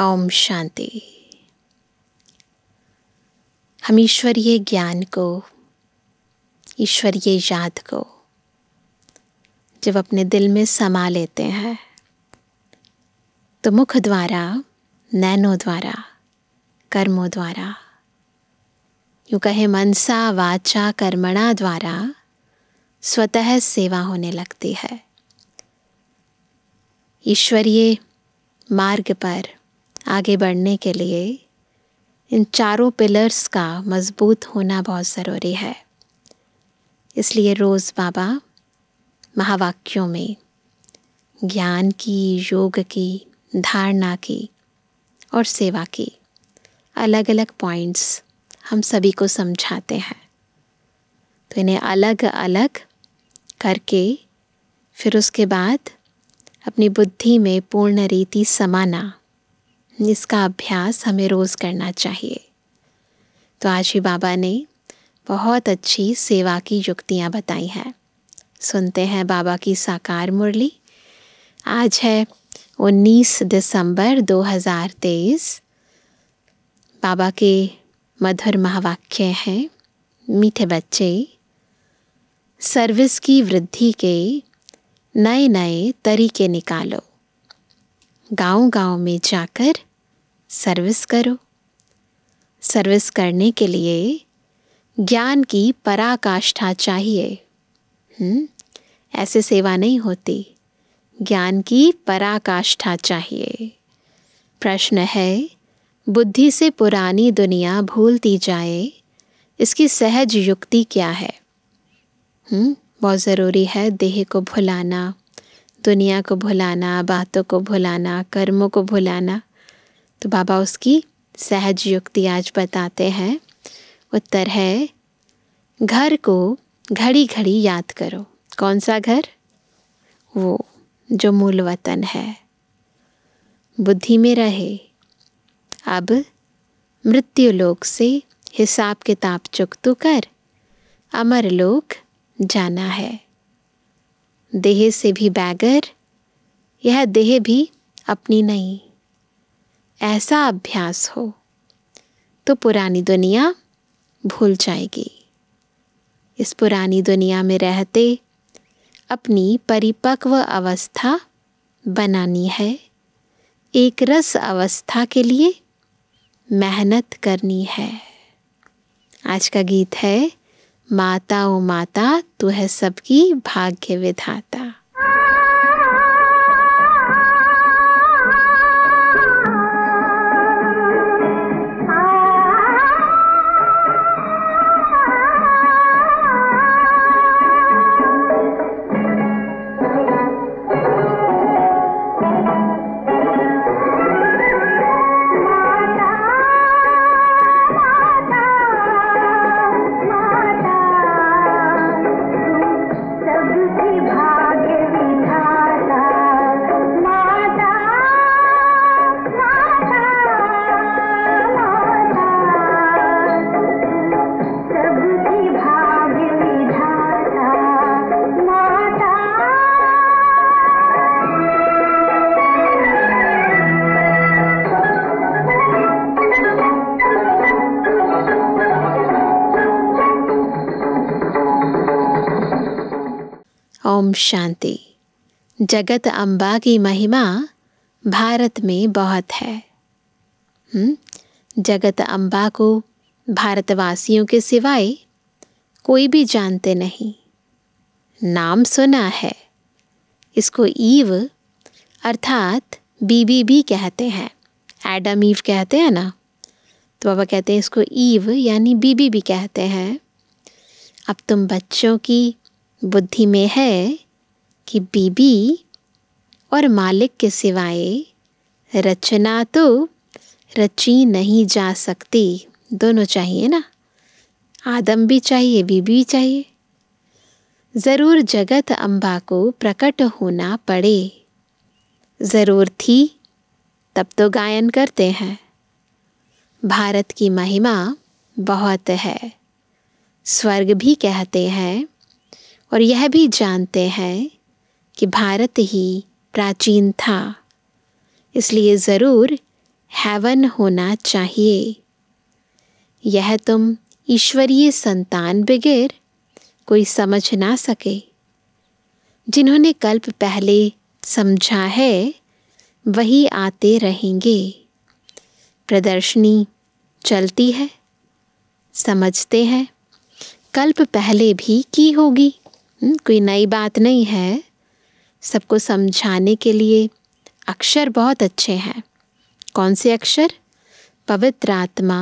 ओम शांति हम ईश्वरीय ज्ञान को ईश्वरीय याद को जब अपने दिल में समा लेते हैं तो मुख द्वारा नैनों द्वारा कर्मों द्वारा यूँ कहे मनसा वाचा कर्मणा द्वारा स्वतः सेवा होने लगती है ईश्वरीय मार्ग पर आगे बढ़ने के लिए इन चारों पिलर्स का मजबूत होना बहुत ज़रूरी है इसलिए रोज़ बाबा महावाक्यों में ज्ञान की योग की धारणा की और सेवा की अलग अलग पॉइंट्स हम सभी को समझाते हैं तो इन्हें अलग अलग करके फिर उसके बाद अपनी बुद्धि में पूर्ण रीति समाना जिसका अभ्यास हमें रोज़ करना चाहिए तो आज भी बाबा ने बहुत अच्छी सेवा की युक्तियाँ बताई हैं सुनते हैं बाबा की साकार मुरली आज है 19 दिसंबर 2023 बाबा के मधुर महावाक्य हैं मीठे बच्चे सर्विस की वृद्धि के नए नए तरीके निकालो गांव-गांव में जाकर सर्विस करो सर्विस करने के लिए ज्ञान की पराकाष्ठा चाहिए हम्म ऐसे सेवा नहीं होती ज्ञान की पराकाष्ठा चाहिए प्रश्न है बुद्धि से पुरानी दुनिया भूलती जाए इसकी सहज युक्ति क्या है हम्म बहुत ज़रूरी है देह को भुलाना दुनिया को भुलाना बातों को भुलाना कर्मों को भुलाना तो बाबा उसकी सहज युक्ति आज बताते हैं उत्तर है घर को घड़ी घड़ी याद करो कौन सा घर वो जो मूल वतन है बुद्धि में रहे अब मृत्यु लोक से हिसाब किताब चुक तो कर अमर लोक जाना है देह से भी बैगर यह देह भी अपनी नहीं ऐसा अभ्यास हो तो पुरानी दुनिया भूल जाएगी इस पुरानी दुनिया में रहते अपनी परिपक्व अवस्था बनानी है एक रस अवस्था के लिए मेहनत करनी है आज का गीत है माता ओ माता तू है सबकी भाग्य विधाता शांति जगत अम्बा की महिमा भारत में बहुत है हुँ? हम्म? जगत अम्बा को भारतवासियों के सिवाय कोई भी जानते नहीं नाम सुना है इसको ईव अर्थात बीबी भी कहते हैं एडम ईव कहते हैं ना तो बाबा कहते हैं इसको ईव यानी बीबी भी कहते हैं अब तुम बच्चों की बुद्धि में है कि बीबी और मालिक के सिवाय रचना तो रची नहीं जा सकती दोनों चाहिए ना आदम भी चाहिए बीबी भी चाहिए ज़रूर जगत अम्बा को प्रकट होना पड़े ज़रूर थी तब तो गायन करते हैं भारत की महिमा बहुत है स्वर्ग भी कहते हैं और यह भी जानते हैं कि भारत ही प्राचीन था इसलिए ज़रूर हैवन होना चाहिए यह तुम ईश्वरीय संतान बगैर कोई समझ ना सके जिन्होंने कल्प पहले समझा है वही आते रहेंगे प्रदर्शनी चलती है समझते हैं कल्प पहले भी की होगी हम्म, कोई नई बात नहीं है सबको समझाने के लिए अक्षर बहुत अच्छे हैं कौन से अक्षर पवित्र आत्मा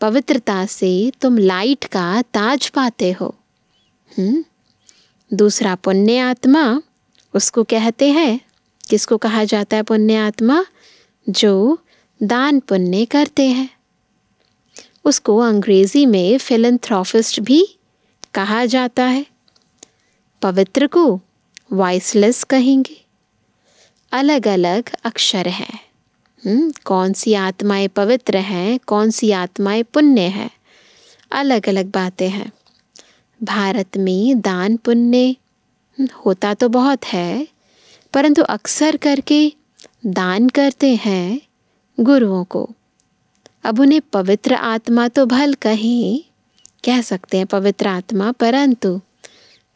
पवित्रता से तुम लाइट का ताज पाते हो हुँ? हम्म? दूसरा पुण्य आत्मा उसको कहते हैं किसको कहा जाता है पुण्य आत्मा जो दान पुण्य करते हैं उसको अंग्रेज़ी में फिलंथ्रॉफिस्ट भी कहा जाता है पवित्र को वॉइसलेस कहेंगे अलग अलग अक्षर हैं हम्म, कौन सी आत्माएं पवित्र हैं कौन सी आत्माएं पुण्य हैं अलग अलग बातें हैं भारत में दान पुण्य हम्म, होता तो बहुत है परंतु अक्सर करके दान करते हैं गुरुओं को अब उन्हें पवित्र आत्मा तो भल कहीं कह सकते हैं पवित्र आत्मा परंतु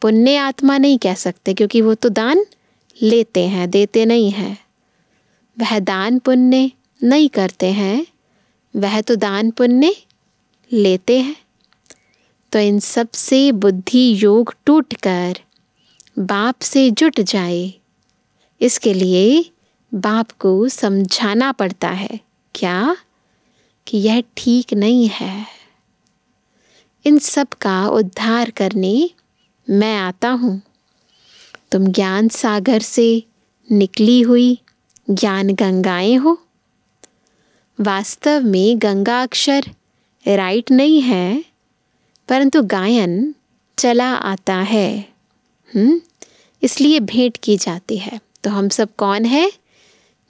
पुण्य आत्मा नहीं कह सकते क्योंकि वो तो दान लेते हैं देते नहीं हैं वह दान पुण्य नहीं करते हैं वह तो दान पुण्य लेते हैं तो इन सब से बुद्धि योग टूट कर बाप से जुट जाए इसके लिए बाप को समझाना पड़ता है क्या कि यह ठीक नहीं है इन सब का उद्धार करने मैं आता हूँ तुम ज्ञान सागर से निकली हुई ज्ञान गंगाएं हो वास्तव में गंगा अक्षर राइट नहीं है परंतु गायन चला आता है हुँ? हम्म, इसलिए भेंट की जाती है तो हम सब कौन है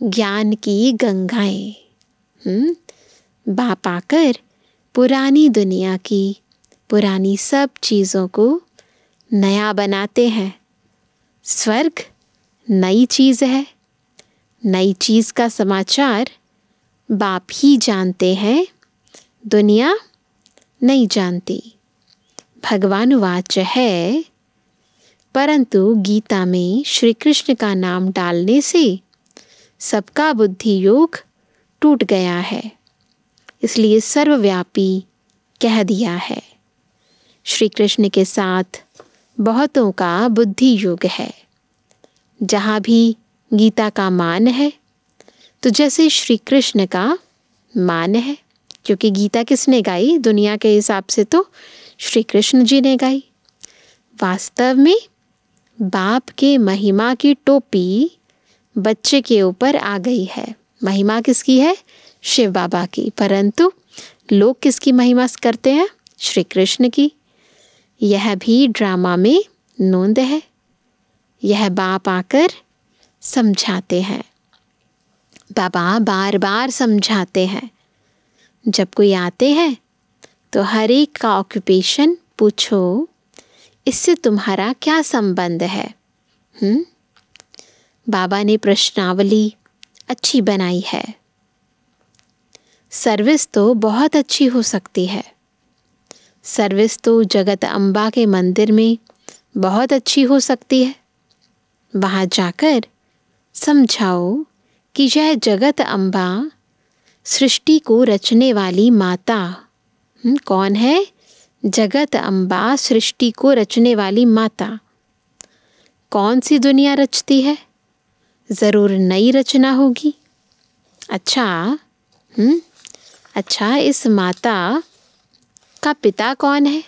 ज्ञान की गंगाएं हम्म, बाप आकर पुरानी दुनिया की पुरानी सब चीज़ों को नया बनाते हैं स्वर्ग नई चीज़ है नई चीज़ का समाचार बाप ही जानते हैं दुनिया नहीं जानती भगवान वाच है परंतु गीता में श्री कृष्ण का नाम डालने से सबका बुद्धि योग टूट गया है इसलिए सर्वव्यापी कह दिया है श्री कृष्ण के साथ बहुतों का बुद्धि युग है जहाँ भी गीता का मान है तो जैसे श्री कृष्ण का मान है क्योंकि गीता किसने गाई दुनिया के हिसाब से तो श्री कृष्ण जी ने गाई वास्तव में बाप के महिमा की टोपी बच्चे के ऊपर आ गई है महिमा किसकी है शिव बाबा की परंतु लोग किसकी महिमा करते हैं श्री कृष्ण की यह भी ड्रामा में नोंद है यह बाप आकर समझाते हैं बाबा बार बार समझाते हैं जब कोई आते हैं तो हर एक का ऑक्यूपेशन पूछो इससे तुम्हारा क्या संबंध है हुँ? हम्म? बाबा ने प्रश्नावली अच्छी बनाई है सर्विस तो बहुत अच्छी हो सकती है सर्विस तो जगत अम्बा के मंदिर में बहुत अच्छी हो सकती है वहाँ जाकर समझाओ कि यह जगत अम्बा सृष्टि को रचने वाली माता हम्म, कौन है जगत अम्बा सृष्टि को रचने वाली माता कौन सी दुनिया रचती है ज़रूर नई रचना होगी अच्छा हम्म अच्छा इस माता का पिता कौन है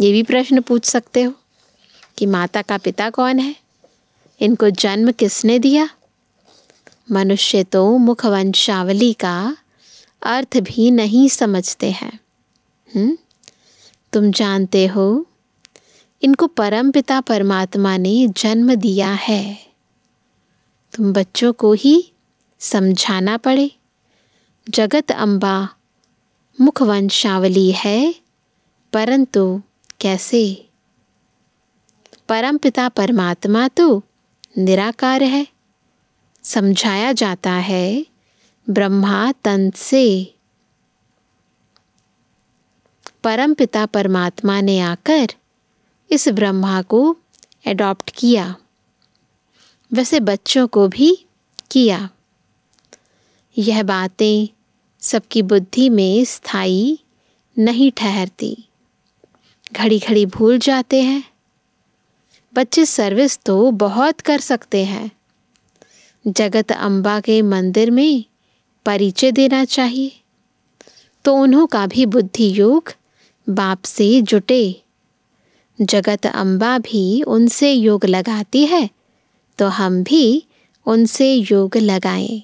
ये भी प्रश्न पूछ सकते हो कि माता का पिता कौन है इनको जन्म किसने दिया मनुष्य तो मुखवंशावली का अर्थ भी नहीं समझते हैं हुँ? हम्म? तुम जानते हो इनको परम पिता परमात्मा ने जन्म दिया है तुम बच्चों को ही समझाना पड़े जगत अम्बा मुखवंशावली है परंतु कैसे परमपिता परमात्मा तो निराकार है समझाया जाता है ब्रह्मा तंत से परमपिता परमात्मा ने आकर इस ब्रह्मा को एडॉप्ट किया वैसे बच्चों को भी किया यह बातें सबकी बुद्धि में स्थायी नहीं ठहरती घड़ी घड़ी भूल जाते हैं बच्चे सर्विस तो बहुत कर सकते हैं जगत अम्बा के मंदिर में परिचय देना चाहिए तो उन्हों का भी बुद्धि योग बाप से जुटे जगत अम्बा भी उनसे योग लगाती है तो हम भी उनसे योग लगाएं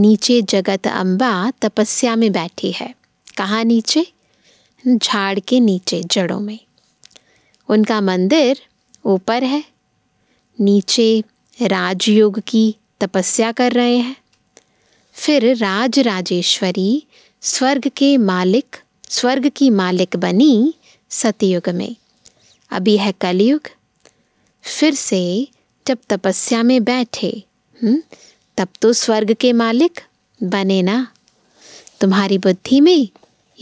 नीचे जगत अम्बा तपस्या में बैठी है कहाँ नीचे झाड़ के नीचे जड़ों में उनका मंदिर ऊपर है नीचे राजयोग की तपस्या कर रहे हैं फिर राज राजेश्वरी स्वर्ग के मालिक स्वर्ग की मालिक बनी सतयुग में अभी है कलयुग फिर से जब तपस्या में बैठे हुँ? हम्म, तब तो स्वर्ग के मालिक बने ना तुम्हारी बुद्धि में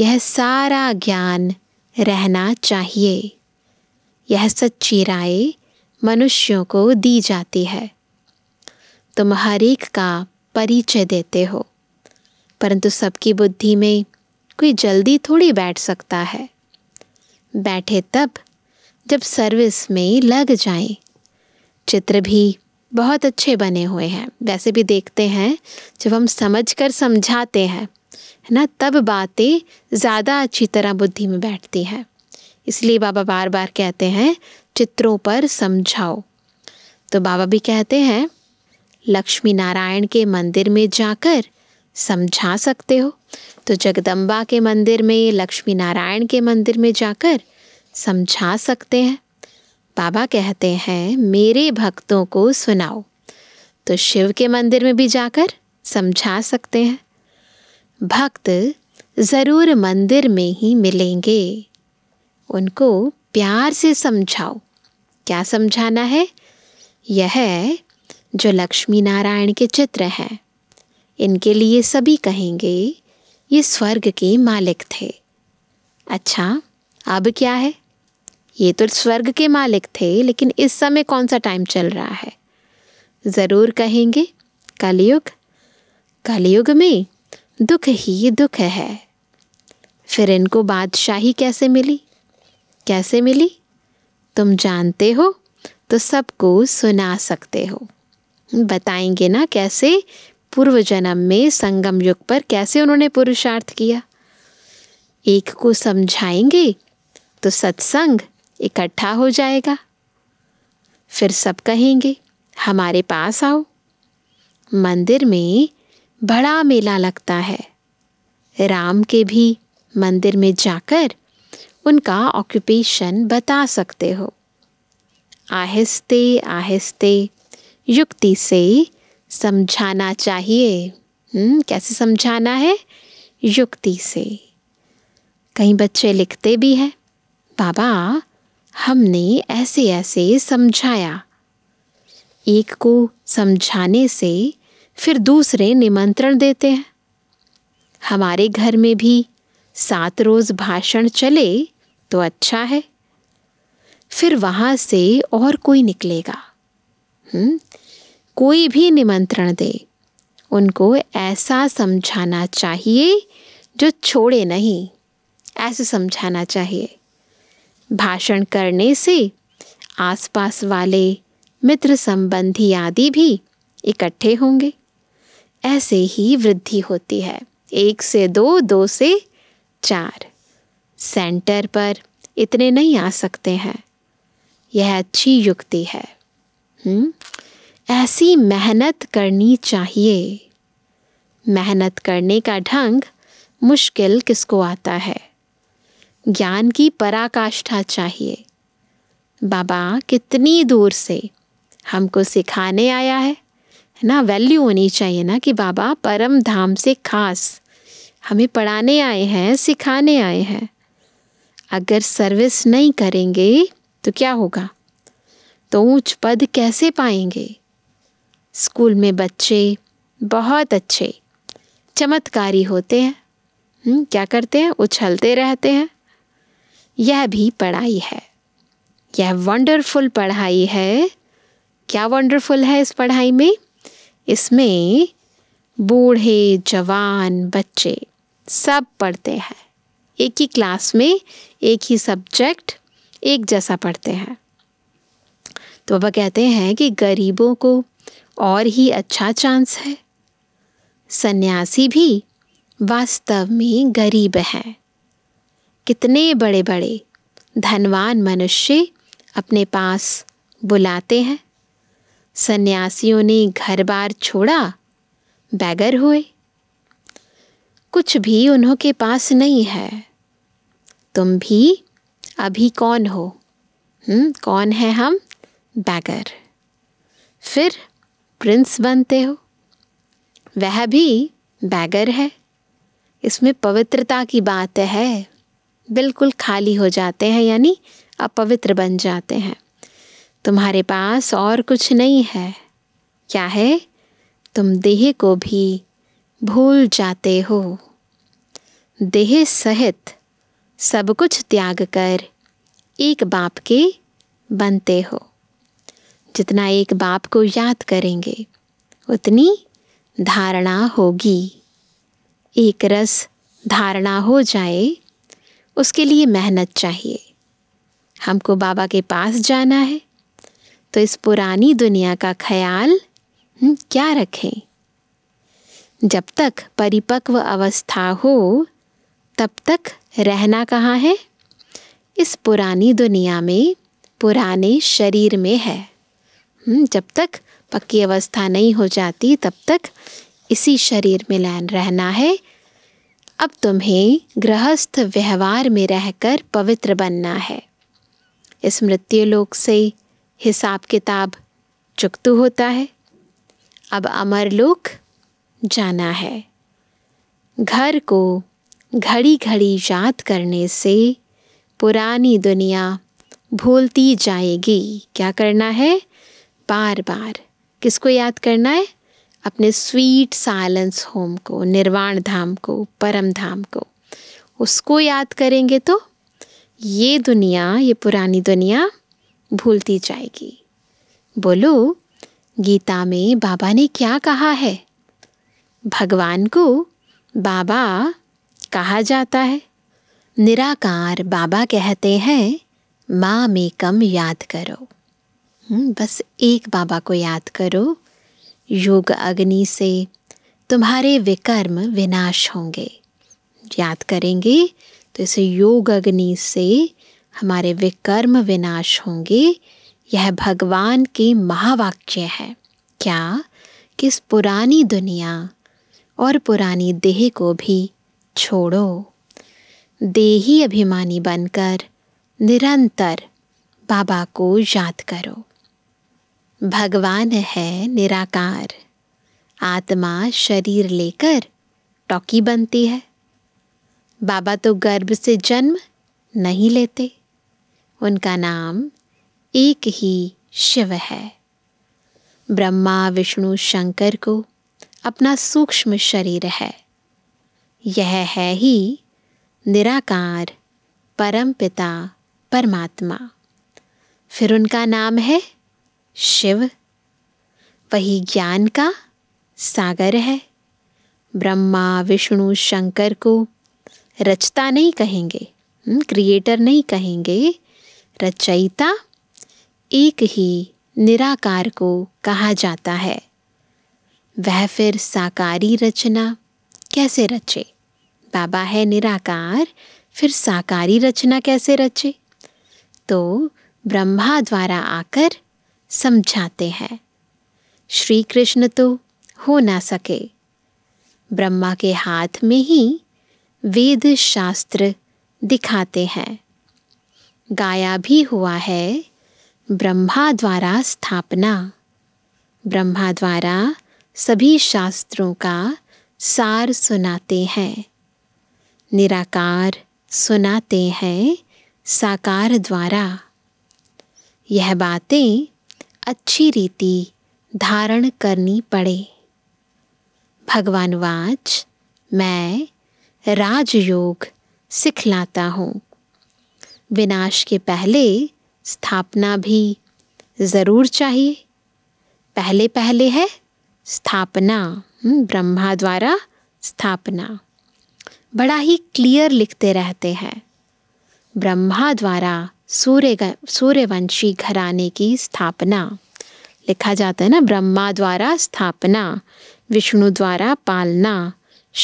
यह सारा ज्ञान रहना चाहिए यह सच्ची राय मनुष्यों को दी जाती है तुम हर एक का परिचय देते हो परंतु सबकी बुद्धि में कोई जल्दी थोड़ी बैठ सकता है बैठे तब जब सर्विस में लग जाए चित्र भी बहुत अच्छे बने हुए हैं वैसे भी देखते हैं जब हम समझ कर समझाते हैं है ना तब बातें ज़्यादा अच्छी तरह बुद्धि में बैठती है इसलिए बाबा बार बार कहते हैं चित्रों पर समझाओ तो बाबा भी कहते हैं लक्ष्मी नारायण के मंदिर में जाकर समझा सकते हो तो जगदम्बा के मंदिर में लक्ष्मी नारायण के मंदिर में जाकर समझा सकते हैं बाबा कहते हैं मेरे भक्तों को सुनाओ तो शिव के मंदिर में भी जाकर समझा सकते हैं भक्त ज़रूर मंदिर में ही मिलेंगे उनको प्यार से समझाओ क्या समझाना है यह जो लक्ष्मी नारायण के चित्र हैं इनके लिए सभी कहेंगे ये स्वर्ग के मालिक थे अच्छा अब क्या है ये तो स्वर्ग के मालिक थे लेकिन इस समय कौन सा टाइम चल रहा है ज़रूर कहेंगे कलयुग कलयुग में दुख ही दुख है फिर इनको बादशाही कैसे मिली कैसे मिली तुम जानते हो तो सबको सुना सकते हो बताएंगे ना कैसे पूर्व जन्म में संगम युग पर कैसे उन्होंने पुरुषार्थ किया एक को समझाएंगे तो सत्संग इकट्ठा हो जाएगा फिर सब कहेंगे हमारे पास आओ मंदिर में बड़ा मेला लगता है राम के भी मंदिर में जाकर उनका ऑक्यूपेशन बता सकते हो आहिस्ते आहिस्ते युक्ति से समझाना चाहिए हम्म, कैसे समझाना है युक्ति से कई बच्चे लिखते भी हैं बाबा हमने ऐसे ऐसे समझाया एक को समझाने से फिर दूसरे निमंत्रण देते हैं हमारे घर में भी सात रोज़ भाषण चले तो अच्छा है फिर वहाँ से और कोई निकलेगा हुँ? हम्म, कोई भी निमंत्रण दे उनको ऐसा समझाना चाहिए जो छोड़े नहीं ऐसे समझाना चाहिए भाषण करने से आसपास वाले मित्र संबंधी आदि भी इकट्ठे होंगे ऐसे ही वृद्धि होती है एक से दो दो से चार सेंटर पर इतने नहीं आ सकते हैं यह अच्छी युक्ति है हुँ? हम्म? ऐसी मेहनत करनी चाहिए मेहनत करने का ढंग मुश्किल किसको आता है ज्ञान की पराकाष्ठा चाहिए बाबा कितनी दूर से हमको सिखाने आया है है ना वैल्यू होनी चाहिए ना कि बाबा परम धाम से खास हमें पढ़ाने आए हैं सिखाने आए हैं अगर सर्विस नहीं करेंगे तो क्या होगा तो ऊंच पद कैसे पाएंगे स्कूल में बच्चे बहुत अच्छे चमत्कारी होते हैं हम्म, क्या करते हैं उछलते रहते हैं यह भी पढ़ाई है यह वंडरफुल पढ़ाई है क्या वंडरफुल है इस पढ़ाई में इसमें बूढ़े जवान बच्चे सब पढ़ते हैं एक ही क्लास में एक ही सब्जेक्ट एक जैसा पढ़ते हैं तो बाबा कहते हैं कि गरीबों को और ही अच्छा चांस है सन्यासी भी वास्तव में गरीब हैं कितने बड़े बड़े धनवान मनुष्य अपने पास बुलाते हैं सन्यासियों ने घर बार छोड़ा बैगर हुए कुछ भी उन्हों के पास नहीं है तुम भी अभी कौन हो हुँ? हम्म, कौन है हम बैगर फिर प्रिंस बनते हो वह भी बैगर है इसमें पवित्रता की बात है बिल्कुल खाली हो जाते हैं यानी अपवित्र बन जाते हैं तुम्हारे पास और कुछ नहीं है क्या है तुम देह को भी भूल जाते हो देह सहित सब कुछ त्याग कर एक बाप के बनते हो जितना एक बाप को याद करेंगे उतनी धारणा होगी एक रस धारणा हो जाए उसके लिए मेहनत चाहिए हमको बाबा के पास जाना है तो इस पुरानी दुनिया का ख्याल हम्म, क्या रखें जब तक परिपक्व अवस्था हो तब तक रहना कहाँ है इस पुरानी दुनिया में पुराने शरीर में है हम्म, जब तक पक्की अवस्था नहीं हो जाती तब तक इसी शरीर में लैन रहना है अब तुम्हें गृहस्थ व्यवहार में रहकर पवित्र बनना है इस मृत्युलोक से हिसाब किताब चुकतू होता है अब अमर लोक जाना है घर को घड़ी घड़ी याद करने से पुरानी दुनिया भूलती जाएगी क्या करना है बार बार किसको याद करना है अपने स्वीट साइलेंस होम को निर्वाण धाम को परम धाम को उसको याद करेंगे तो ये दुनिया ये पुरानी दुनिया भूलती जाएगी बोलो गीता में बाबा ने क्या कहा है भगवान को बाबा कहा जाता है निराकार बाबा कहते हैं माँ में कम याद करो हम्म, बस एक बाबा को याद करो योग अग्नि से तुम्हारे विकर्म विनाश होंगे याद करेंगे तो इस योग अग्नि से हमारे विकर्म विनाश होंगे यह भगवान के महावाक्य है क्या किस पुरानी दुनिया और पुरानी देह को भी छोड़ो देही अभिमानी बनकर निरंतर बाबा को याद करो भगवान है निराकार आत्मा शरीर लेकर टॉकी बनती है बाबा तो गर्भ से जन्म नहीं लेते उनका नाम एक ही शिव है ब्रह्मा विष्णु शंकर को अपना सूक्ष्म शरीर है यह है ही निराकार परम पिता परमात्मा फिर उनका नाम है शिव वही ज्ञान का सागर है ब्रह्मा विष्णु शंकर को रचता नहीं कहेंगे क्रिएटर हम्म, नहीं कहेंगे रचयिता एक ही निराकार को कहा जाता है वह फिर साकारी रचना कैसे रचे बाबा है निराकार फिर साकारी रचना कैसे रचे तो ब्रह्मा द्वारा आकर समझाते हैं श्री कृष्ण तो हो ना सके ब्रह्मा के हाथ में ही वेद शास्त्र दिखाते हैं गाया भी हुआ है ब्रह्मा द्वारा स्थापना ब्रह्मा द्वारा सभी शास्त्रों का सार सुनाते हैं निराकार सुनाते हैं साकार द्वारा यह बातें अच्छी रीति धारण करनी पड़े भगवान वाच मैं राजयोग सिखलाता हूँ विनाश के पहले स्थापना भी ज़रूर चाहिए पहले पहले है स्थापना हम्म, ब्रह्मा द्वारा स्थापना बड़ा ही क्लियर लिखते रहते हैं ब्रह्मा द्वारा सूर्य सूर्यवंशी घराने की स्थापना लिखा जाता है ना ब्रह्मा द्वारा स्थापना विष्णु द्वारा पालना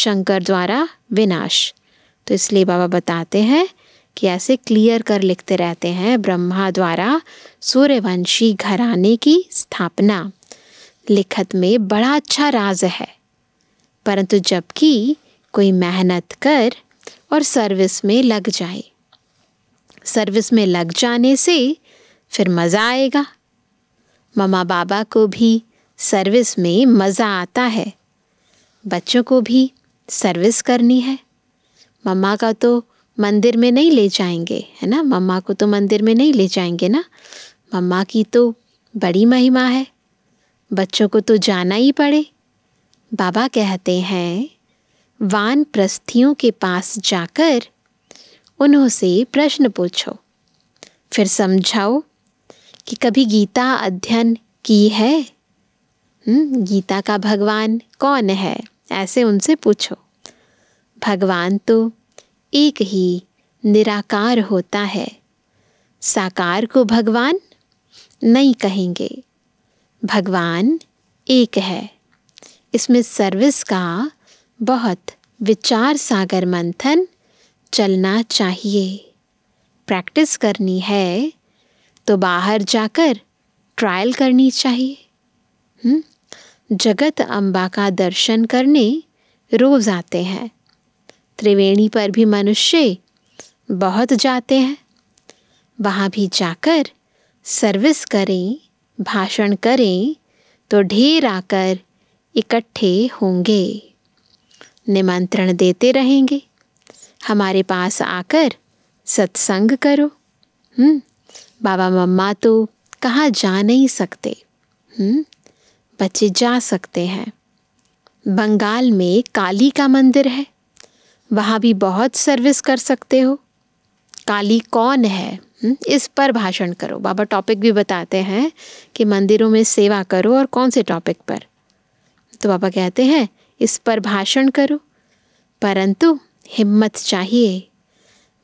शंकर द्वारा विनाश तो इसलिए बाबा बताते हैं कि ऐसे क्लियर कर लिखते रहते हैं ब्रह्मा द्वारा सूर्यवंशी घराने की स्थापना लिखत में बड़ा अच्छा राज है परंतु जबकि कोई मेहनत कर और सर्विस में लग जाए सर्विस में लग जाने से फिर मज़ा आएगा ममा बाबा को भी सर्विस में मज़ा आता है बच्चों को भी सर्विस करनी है मम्मा का तो मंदिर में नहीं ले जाएंगे है ना मम्मा को तो मंदिर में नहीं ले जाएंगे ना मम्मा की तो बड़ी महिमा है बच्चों को तो जाना ही पड़े बाबा कहते हैं वान प्रस्थियों के पास जाकर उन्होंने प्रश्न पूछो फिर समझाओ कि कभी गीता अध्ययन की है हुँ? हम्म, गीता का भगवान कौन है ऐसे उनसे पूछो भगवान तो एक ही निराकार होता है साकार को भगवान नहीं कहेंगे भगवान एक है इसमें सर्विस का बहुत विचार सागर मंथन चलना चाहिए प्रैक्टिस करनी है तो बाहर जाकर ट्रायल करनी चाहिए हुँ? हम्म, जगत अम्बा का दर्शन करने रोज़ आते हैं त्रिवेणी पर भी मनुष्य बहुत जाते हैं वहाँ भी जाकर सर्विस करें भाषण करें तो ढेर आकर इकट्ठे होंगे निमंत्रण देते रहेंगे हमारे पास आकर सत्संग करो हम्म, बाबा मम्मा तो कहाँ जा नहीं सकते हम्म, बच्चे जा सकते हैं बंगाल में काली का मंदिर है वहाँ भी बहुत सर्विस कर सकते हो काली कौन है हम्म, इस पर भाषण करो बाबा टॉपिक भी बताते हैं कि मंदिरों में सेवा करो और कौन से टॉपिक पर तो बाबा कहते हैं इस पर भाषण करो परंतु हिम्मत चाहिए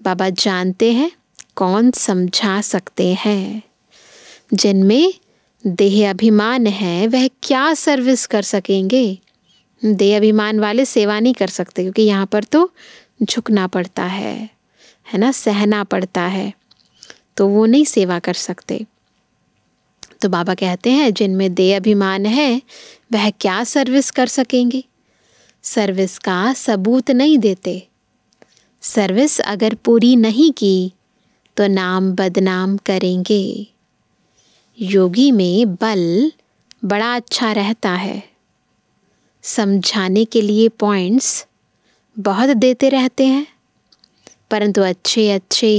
बाबा जानते हैं कौन समझा सकते हैं जिनमें देह अभिमान है वह क्या सर्विस कर सकेंगे दे अभिमान वाले सेवा नहीं कर सकते क्योंकि यहाँ पर तो झुकना पड़ता है है ना सहना पड़ता है तो वो नहीं सेवा कर सकते तो बाबा कहते हैं जिनमें दे अभिमान है वह क्या सर्विस कर सकेंगे सर्विस का सबूत नहीं देते सर्विस अगर पूरी नहीं की तो नाम बदनाम करेंगे योगी में बल बड़ा अच्छा रहता है समझाने के लिए पॉइंट्स बहुत देते रहते हैं परंतु अच्छे अच्छे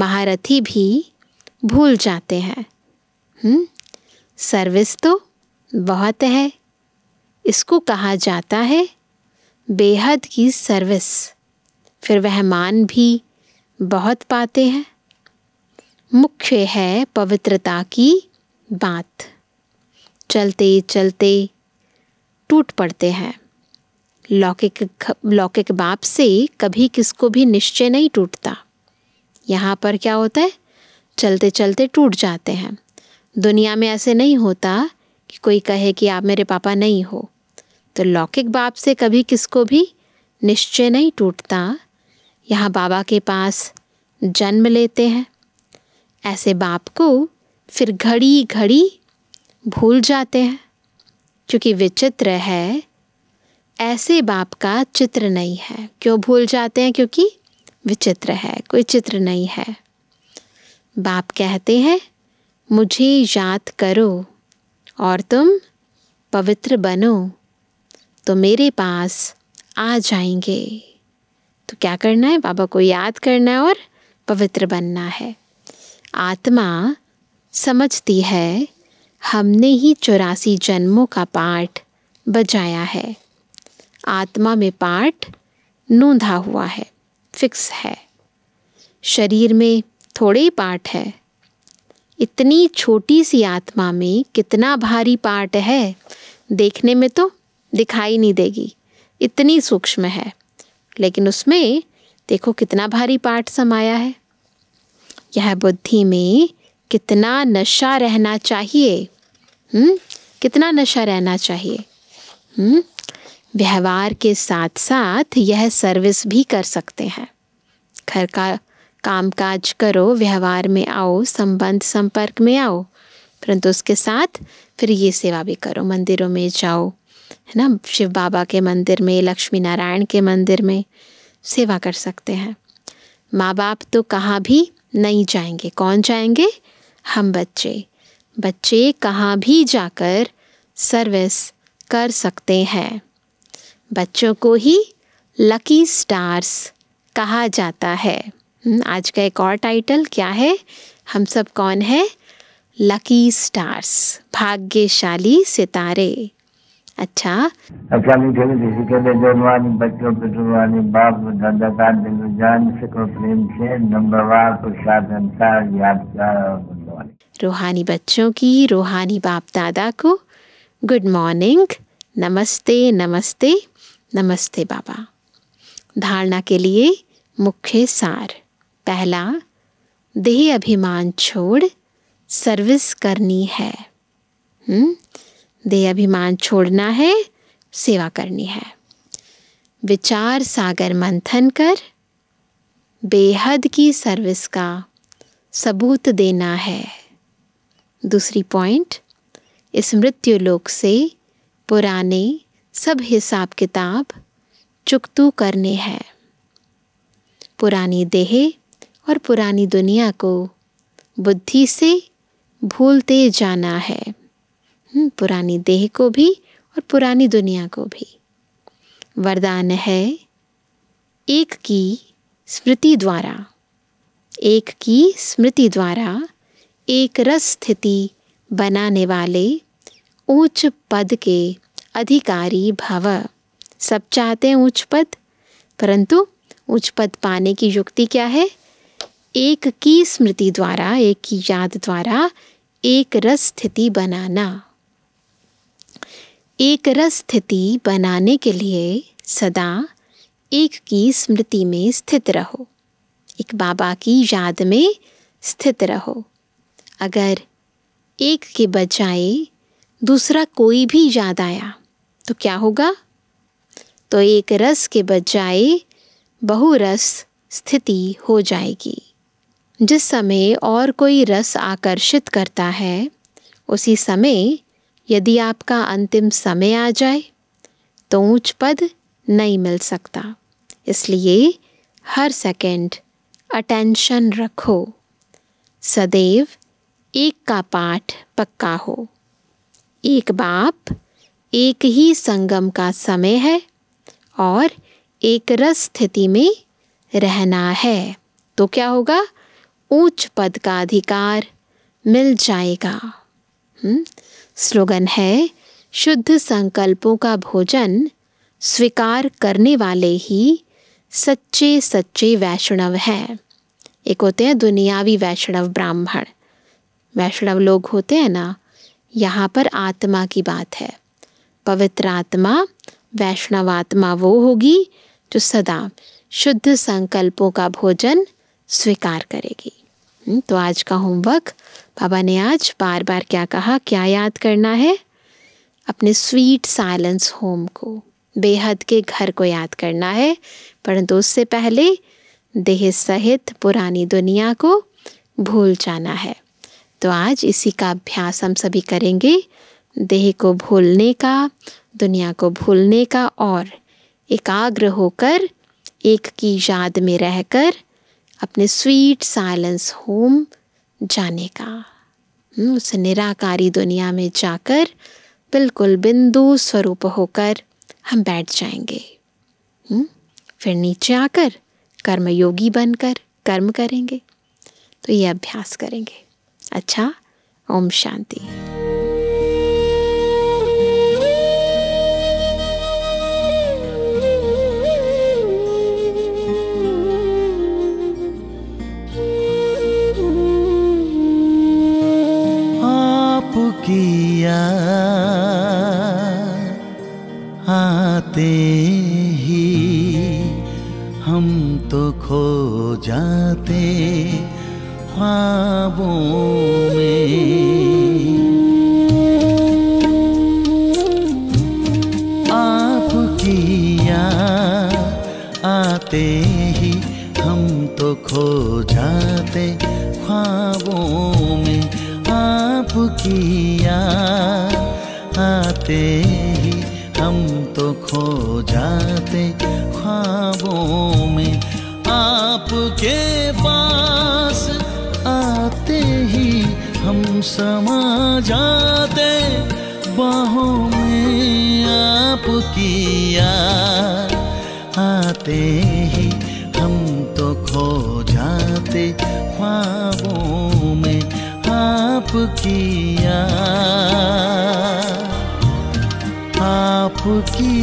महारथी भी भूल जाते हैं हम्म सर्विस तो बहुत है इसको कहा जाता है बेहद की सर्विस फिर वह मान भी बहुत पाते हैं मुख्य है पवित्रता की बात चलते चलते टूट पड़ते हैं लौकिक लौकिक बाप से कभी किसको भी निश्चय नहीं टूटता यहाँ पर क्या होता है चलते चलते टूट जाते हैं दुनिया में ऐसे नहीं होता कि कोई कहे कि आप मेरे पापा नहीं हो तो लौकिक बाप से कभी किसको भी निश्चय नहीं टूटता यहाँ बाबा के पास जन्म लेते हैं ऐसे बाप को फिर घड़ी घड़ी भूल जाते हैं क्योंकि विचित्र है ऐसे बाप का चित्र नहीं है क्यों भूल जाते हैं क्योंकि विचित्र है कोई चित्र नहीं है बाप कहते हैं मुझे याद करो और तुम पवित्र बनो तो मेरे पास आ जाएंगे तो क्या करना है बाबा को याद करना है और पवित्र बनना है आत्मा समझती है हमने ही चौरासी जन्मों का पाठ बजाया है आत्मा में पाठ नोंधा हुआ है फिक्स है शरीर में थोड़े ही पाठ है इतनी छोटी सी आत्मा में कितना भारी पाठ है देखने में तो दिखाई नहीं देगी इतनी सूक्ष्म है लेकिन उसमें देखो कितना भारी पाठ समाया है यह बुद्धि में कितना नशा रहना चाहिए हुँ? हम्म? कितना नशा रहना चाहिए हम्म? व्यवहार के साथ साथ यह सर्विस भी कर सकते हैं घर का कामकाज करो व्यवहार में आओ संबंध संपर्क में आओ परंतु उसके साथ फिर ये सेवा भी करो मंदिरों में जाओ है ना शिव बाबा के मंदिर में लक्ष्मी नारायण के मंदिर में सेवा कर सकते हैं माँ बाप तो कहाँ भी नहीं जाएंगे कौन जाएंगे हम बच्चे बच्चे कहाँ भी जाकर सर्विस कर सकते हैं बच्चों को ही लकी स्टार्स कहा जाता है हम्म, आज का एक और टाइटल क्या है हम सब कौन है लकी स्टार्स भाग्यशाली सितारे अच्छा कभी किसी के लिए बच्चों पे बाप दादा दादी जान से को प्रेम से नंबर वार को साधन याद रूहानी बच्चों की रूहानी बाप दादा को गुड मॉर्निंग नमस्ते नमस्ते नमस्ते बाबा धारणा के लिए मुख्य सार पहला देह अभिमान छोड़ सर्विस करनी है हम्म, देह अभिमान छोड़ना है सेवा करनी है विचार सागर मंथन कर बेहद की सर्विस का सबूत देना है दूसरी पॉइंट इस मृत्यु लोक से पुराने सब हिसाब किताब चुकतू करने हैं पुरानी देह और पुरानी दुनिया को बुद्धि से भूलते जाना है हम्म, पुरानी देह को भी और पुरानी दुनिया को भी वरदान है एक की स्मृति द्वारा एक की स्मृति द्वारा एक रस स्थिति बनाने वाले उच्च पद के अधिकारी भव सब चाहते हैं उच्च पद परंतु उच्च पद पाने की युक्ति क्या है एक की स्मृति द्वारा एक की याद द्वारा एक रस स्थिति बनाना एक रस स्थिति बनाने के लिए सदा एक की स्मृति में स्थित रहो एक बाबा की याद में स्थित रहो अगर एक के बजाय दूसरा कोई भी याद आया तो क्या होगा तो एक रस के बजाय बहुरस स्थिति हो जाएगी जिस समय और कोई रस आकर्षित करता है उसी समय यदि आपका अंतिम समय आ जाए तो ऊंच पद नहीं मिल सकता इसलिए हर सेकंड अटेंशन रखो सदैव एक का पाठ पक्का हो एक बाप एक ही संगम का समय है और एक रस स्थिति में रहना है तो क्या होगा ऊंच पद का अधिकार मिल जाएगा हम्म? स्लोगन है शुद्ध संकल्पों का भोजन स्वीकार करने वाले ही सच्चे सच्चे वैष्णव हैं एक होते हैं दुनियावी वैष्णव ब्राह्मण वैष्णव लोग होते हैं ना यहाँ पर आत्मा की बात है पवित्र आत्मा वैष्णव आत्मा वो होगी जो सदा शुद्ध संकल्पों का भोजन स्वीकार करेगी हम्म, तो आज का होमवर्क बाबा ने आज बार बार क्या कहा क्या याद करना है अपने स्वीट साइलेंस होम को बेहद के घर को याद करना है परंतु उससे पहले देह सहित पुरानी दुनिया को भूल जाना है तो आज इसी का अभ्यास हम सभी करेंगे देह को भूलने का दुनिया को भूलने का और एकाग्र होकर एक की याद में रहकर अपने स्वीट साइलेंस होम जाने का हम्म, उस निराकारी दुनिया में जाकर बिल्कुल बिंदु स्वरूप होकर हम बैठ जाएंगे हम्म, फिर नीचे आकर कर्मयोगी बनकर कर्म करेंगे तो ये अभ्यास करेंगे अच्छा ओम शांति किया आते ही हम तो खो जाते ख्वाबों में आपकी याद आते ही हम तो खो जाते ख्वाबों में आपकी याद आते ही हम तो खो जाते ख्वाबों में आपके हम समा जाते बाहों में आपकी याद आते ही हम तो खो जाते ख्वाबों में आपकी याद आपकी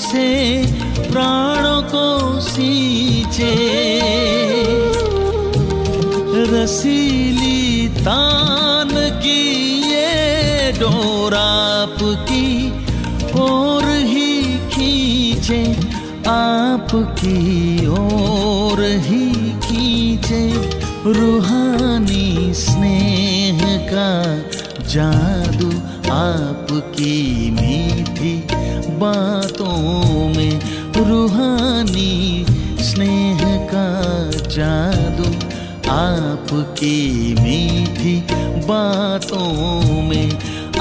से प्राणों को सींचे रसीली तान की ये डोर आपकी ओर ही खींचे आपकी ओर ही खींचे रूहानी स्नेह का जान की मीठी बातों में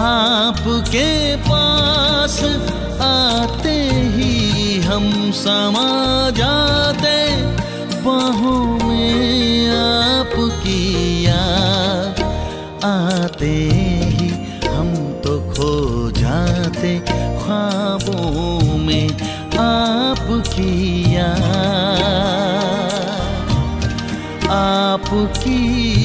आपके पास आते ही हम समा जा porque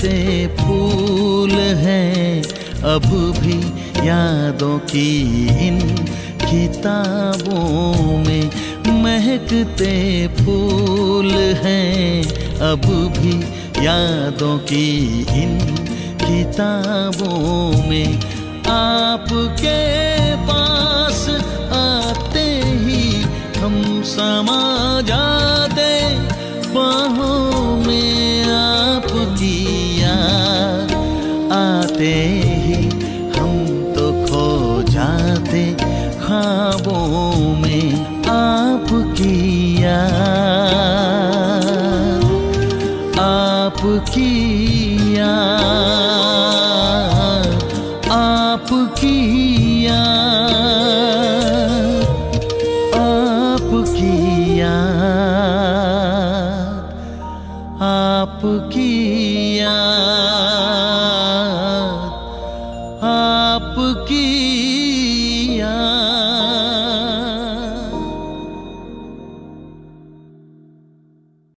खिलते फूल हैं अब भी यादों की इन किताबों में महकते फूल हैं अब भी यादों की इन किताबों में आपके पास आते ही हम समा जाते बाहों में जाते ही हम तो खो जाते ख्वाबों में आपकी याद आपकी